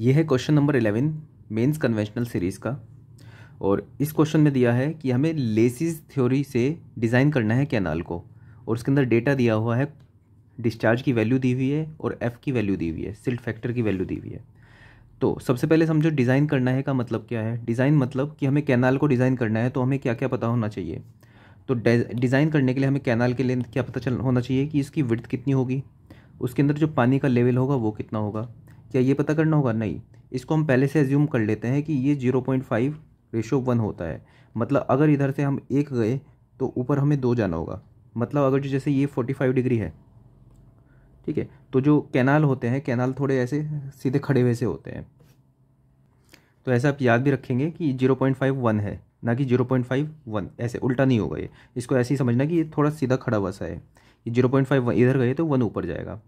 ये है question number eleven mains conventional series का और इस क्वेश्चन में दिया है कि हमें लेसिस थ्योरी से डिज़ाइन करना है कैनाल को और उसके अंदर डेटा दिया हुआ है डिस्चार्ज की वैल्यू दी हुई है और एफ़ की वैल्यू दी हुई है सिल्ट फैक्टर की वैल्यू दी हुई है तो सबसे पहले समझो डिज़ाइन करना है का मतलब क्या है डिज़ाइन मतलब कि हमें कैनाल को डिज़ाइन करना है तो हमें क्या क्या पता होना चाहिए तो डिज़ाइन करने के लिए हमें कैनाल के लिए क्या पता चल होना चाहिए कि इसकी विर्थ कितनी होगी उसके अंदर जो पानी का लेवल होगा वो कितना होगा क्या ये पता करना होगा नहीं इसको हम पहले से एज्यूम कर लेते हैं कि ये zero point five ratio one होता है मतलब अगर इधर से हम एक गए तो ऊपर हमें दो जाना होगा मतलब अगर जैसे ये फोर्टी फाइव डिग्री है ठीक है तो जो कैनाल होते हैं कैनाल थोड़े ऐसे सीधे खड़े हुए से होते हैं तो ऐसा आप याद भी रखेंगे कि जीरो पॉइंट फाइव वन है ना कि जीरो पॉइंट फाइव वन ऐसे उल्टा नहीं होगा ये इसको ऐसे ही समझना कि ये थोड़ा सीधा खड़ा हुआ सा है ये जीरो पॉइंट फाइव इधर गए तो वन ऊपर जाएगा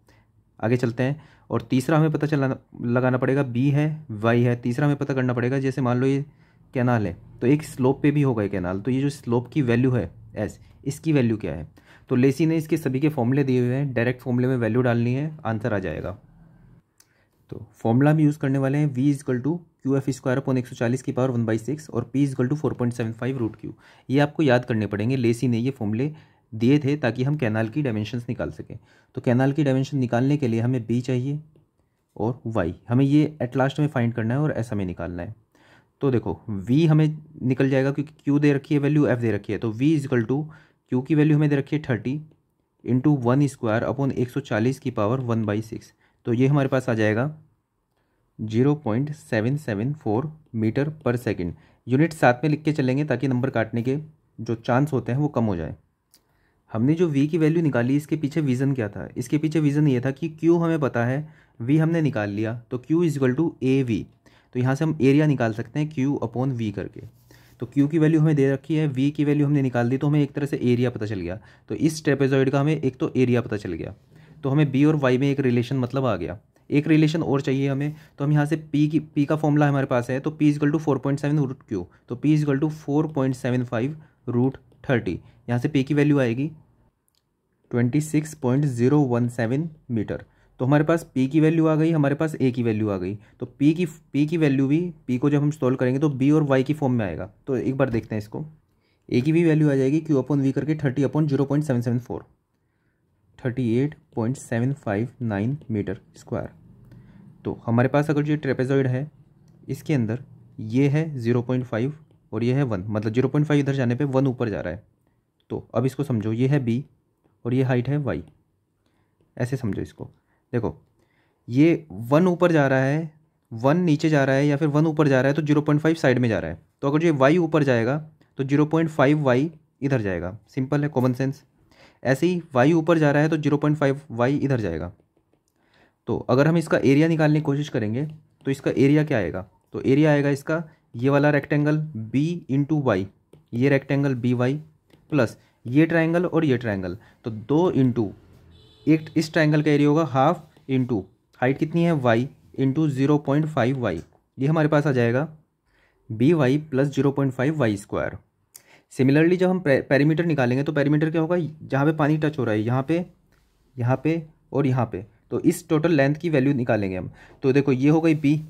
आगे चलते हैं और तीसरा हमें पता चलाना लगाना पड़ेगा बी है वाई है तीसरा हमें पता करना पड़ेगा जैसे मान लो ये कैनाल है तो एक स्लोप पे भी होगा ये कैनाल तो ये जो स्लोप की वैल्यू है एस इसकी वैल्यू क्या है तो लेसी ने इसके सभी के फॉर्मूले दिए हुए हैं डायरेक्ट फॉर्मूले में वैल्यू डालनी है आंसर आ जाएगा तो फॉर्मूला हम यूज़ करने वाले हैं V is equal to Q F square upon एक सौ चालीस की पावर वन बाई सिक्स और P is equal to four point seven five root Q ये आपको याद करने पड़ेंगे लेसी ने ये फॉर्मूले दिए थे ताकि हम कैनाल की डायमेंशंस निकाल सकें तो कैनाल की डायमेंशन निकालने के लिए हमें बी चाहिए और वाई हमें ये एट लास्ट में फाइंड करना है और ऐसा में निकालना है तो देखो वी हमें निकल जाएगा क्योंकि क्यू दे रखी है वैल्यू एफ दे रखी है तो V is equal to Q की वैल्यू हमें दे रखी है thirty into one square upon एक सौ चालीस की पावर वन बाई सिक्स तो ये हमारे पास आ जाएगा zero point seven seven four metre per second unit साथ में लिख के चलेंगे ताकि नंबर काटने के जो चांस होते हैं वो कम हो जाए हमने जो वी की वैल्यू निकाली इसके पीछे विज़न क्या था इसके पीछे विज़न ये था कि क्यू हमें पता है वी हमने निकाल लिया तो Q is equal to A V तो यहाँ से हम एरिया निकाल सकते हैं क्यू अपॉन वी करके तो क्यू की वैल्यू हमें दे रखी है वी की वैल्यू हमने निकाल दी तो हमें एक तरह से एरिया पता चल गया तो इस ट्रेपेजॉइड का हमें एक तो एरिया पता चल गया तो हमें बी और वाई में एक रिलेशन मतलब आ गया एक रिलेशन और चाहिए हमें तो हम यहाँ से पी की पी का फॉर्मूला हमारे पास है तो P is equal to four point seven root Q तो P is equal to four point seven five root thirty यहाँ से पे की वैल्यू आएगी twenty six point zero one seven metre तो हमारे पास पी की वैल्यू आ गई हमारे पास ए की वैल्यू आ गई तो पी की पी की वैल्यू भी पी को जब हम सॉल्व करेंगे तो बी और वाई की फॉर्म में आएगा तो एक बार देखते हैं इसको ए की भी वैल्यू आ जाएगी क्यू अपॉन वी करके thirty upon zero point seven seven four thirty eight point seven five nine metre square तो हमारे पास अगर जो ट्रेपेजॉइड है इसके अंदर ये है ज़ीरो पॉइंट फाइव और ये है वन मतलब जीरो पॉइंट फाइव इधर जाने पे वन ऊपर जा रहा है तो अब इसको समझो ये है बी और ये हाइट है वाई ऐसे समझो इसको देखो ये वन ऊपर जा रहा है वन नीचे जा रहा है या फिर वन ऊपर जा रहा है तो जीरो पॉइंट फाइव साइड में जा रहा है तो अगर जो ये वाई ऊपर जाएगा तो जीरो पॉइंट फाइव वाई इधर जाएगा सिंपल है कॉमन सेंस ऐसे ही वाई ऊपर जा रहा है तो जीरो पॉइंट फाइव वाई इधर जाएगा तो अगर हम इसका एरिया निकालने की कोशिश करेंगे तो इसका एरिया क्या आएगा तो एरिया आएगा इसका ये वाला रेक्टेंगल बी इंटू वाई ये रेक्टेंगल बी वाई प्लस ये ट्राइंगल और ये ट्राइंगल तो दो इंटू एक इस ट्राइंगल का एरिया होगा हाफ इंटू हाइट कितनी है Y into zero point five Y ये हमारे पास आ जाएगा B Y plus zero point five Y square similarly जब हम पैरीमीटर निकालेंगे तो पैरीमीटर क्या होगा जहाँ पे पानी टच हो रहा है यहाँ पे यहाँ पे और यहाँ पे तो इस टोटल लेंथ की वैल्यू निकालेंगे हम तो देखो ये हो गई बी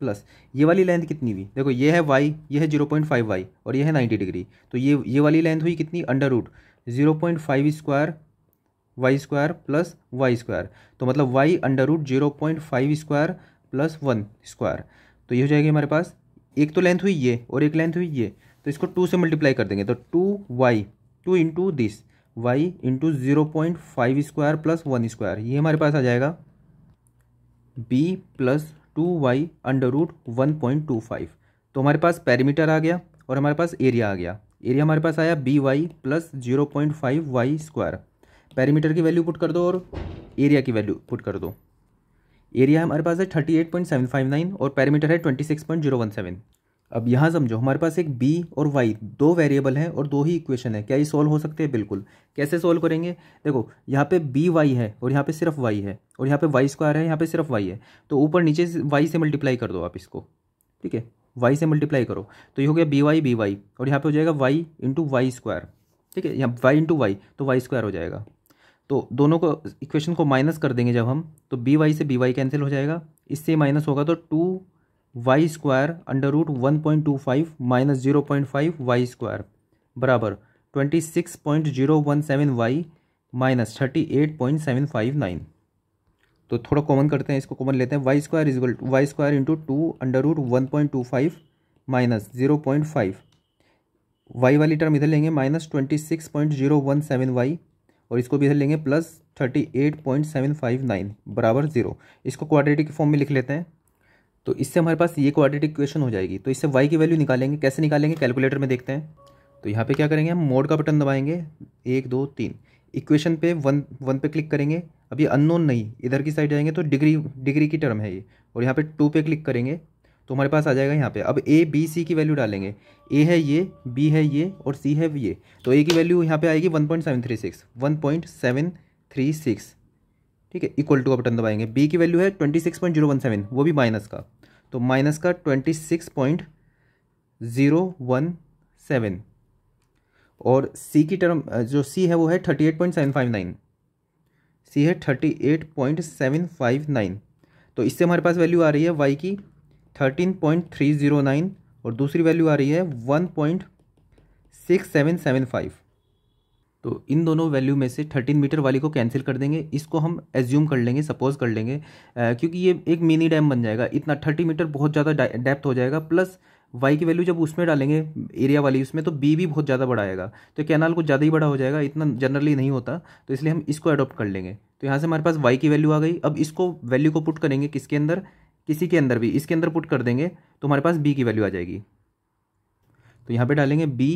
प्लस ये वाली लेंथ कितनी हुई देखो ये है वाई ये है जीरो पॉइंट फाइव वाई और ये है नाइन्टी डिग्री तो ये ये वाली लेंथ हुई कितनी under root zero point five square Y square plus Y square तो मतलब Y under root zero point five square plus one square तो ये हो जाएगी हमारे पास एक तो लेंथ हुई ये और एक लेंथ हुई ये तो इसको टू से मल्टीप्लाई कर देंगे तो two Y two into this Y into zero point five square plus one square ये हमारे पास आ जाएगा B plus two Y under root one point two five तो हमारे पास पैरीमीटर आ गया और हमारे पास एरिया आ गया एरिया हमारे पास आया B Y plus zero point five Y square perimeter की वैल्यू पुट कर दो और एरिया की वैल्यू पुट कर दो एरिया हमारे पास है thirty eight point seven five nine और पैरीमीटर है twenty six point zero one seven अब यहाँ समझो हमारे पास एक b और y दो वेरिएबल हैं और दो ही इक्वेशन है क्या ये सोल्व हो सकते हैं बिल्कुल कैसे सोल्व करेंगे देखो यहाँ पे बी वाई है और यहाँ पे सिर्फ y है और यहाँ पे वाई स्क्वायर है यहाँ पे सिर्फ y है तो ऊपर नीचे y से मल्टीप्लाई कर दो आप इसको ठीक है y से मल्टीप्लाई करो तो ये हो गया बी वाई बी वाई और यहाँ पर हो जाएगा वाई इंटू वाई स्क्वायर ठीक है यहाँ वाई इंटू वाई तो वाई स्क्वायर हो जाएगा तो दोनों को इक्वेशन को माइनस कर देंगे जब हम तो बी वाई से बी वाई कैंसिल हो जाएगा इससे माइनस होगा तो two Y square under root one point two five minus zero point five Y square बराबर twenty six point zero one seven Y minus thirty eight point seven five nine तो थोड़ा common करते हैं इसको common लेते हैं Y square equal Y square into two under root one point two five minus zero point five Y वाली term इधर लेंगे minus twenty six point zero one seven Y और इसको भी इधर लेंगे plus thirty eight point seven five nine बराबर zero इसको क्वाड्रेटिक फॉर्म में लिख लेते हैं तो इससे हमारे पास ये क्वाड्रेटिक इक्वेशन हो जाएगी तो इससे वाई की वैल्यू निकालेंगे कैसे निकालेंगे कैलकुलेटर में देखते हैं तो यहाँ पे क्या करेंगे हम मोड का बटन दबाएंगे एक दो तीन इक्वेशन पे वन वन पे क्लिक करेंगे अब ये अननोन नहीं इधर की साइड जाएंगे तो डिग्री डिग्री की टर्म है ये और यहाँ पे टू पे क्लिक करेंगे तो हमारे पास आ जाएगा यहाँ पे अब ए बी सी की वैल्यू डालेंगे ए है ये बी है ये और सी है ये तो ए की वैल्यू यहाँ पे आएगी one point seven three six one point seven three six ठीक है इक्वल टू का बटन दबाएंगे बी की वैल्यू है twenty six point zero one seven वो भी माइनस का तो माइनस का twenty six point zero one seven और सी की टर्म जो सी है वो है thirty eight point seven five nine C है thirty eight point seven five nine तो इससे हमारे पास वैल्यू आ रही है वाई की thirteen point three zero nine और दूसरी वैल्यू आ रही है one point six seven seven five तो इन दोनों वैल्यू में से थर्टीन मीटर वाली को कैंसिल कर देंगे इसको हम एज्यूम कर लेंगे सपोज कर लेंगे क्योंकि ये एक मिनी डैम बन जाएगा इतना थर्टी मीटर बहुत ज़्यादा डेप्थ हो जाएगा प्लस वाई की वैल्यू जब उसमें डालेंगे एरिया वाली उसमें तो बी भी बहुत ज़्यादा बड़ा आएगा तो कैनाल कुछ ज़्यादा ही बड़ा हो जाएगा इतना जनरली नहीं होता तो इसलिए हम इसको अडोप्ट कर लेंगे तो यहाँ से हमारे पास वाई की वैल्यू आ गई अब इसको वैल्यू को पुट करेंगे किसके अंदर किसी के अंदर भी इसके अंदर पुट कर देंगे तो हमारे पास बी की वैल्यू आ जाएगी तो यहाँ पर डालेंगे B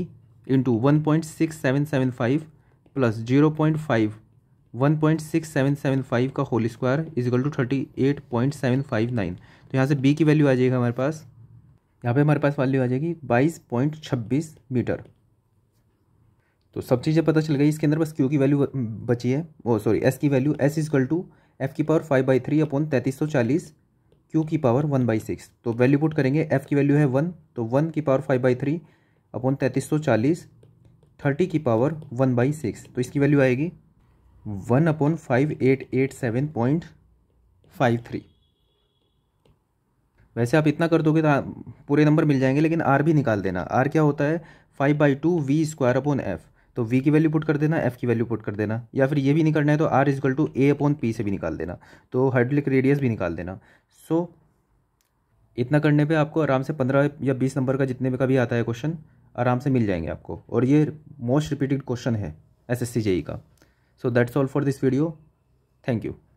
into one point six seven seven five plus zero point five one point six seven seven five का whole square equal to thirty eight point seven five nine तो यहाँ से बी की वैल्यू आ जाएगी हमारे पास यहाँ पे हमारे पास वैल्यू आ जाएगी बाईस पॉइंट छब्बीस मीटर तो सब चीज़ें पता चल गई इसके अंदर बस क्यू की वैल्यू बची है ओ सॉरी एस की value S equal to F की power five by three upon तैंतीस सौ चालीस क्यू की पावर वन बाई सिक्स तो वैल्यू पुट करेंगे एफ की वैल्यू है वन तो वन की power five by three upon तैंतीस सौ चालीस थर्टी की पावर वन बाई सिक्स तो इसकी वैल्यू आएगी one upon five eight eight seven point five three वैसे आप इतना कर दोगे तो हाँ, पूरे नंबर मिल जाएंगे लेकिन आर भी निकाल देना आर क्या होता है five by two V square upon F तो वी की वैल्यू पुट कर देना एफ की वैल्यू पुट कर देना या फिर ये भी निकालना है तो R equal to A upon P से भी निकाल देना तो हाइड्रोलिक रेडियस भी निकाल देना सो so, इतना करने पे आपको आराम से पंद्रह या बीस नंबर का जितने का भी आता है क्वेश्चन आराम से मिल जाएंगे आपको और ये मोस्ट रिपीटेड क्वेश्चन है एस एस e का so that's all for this video thank you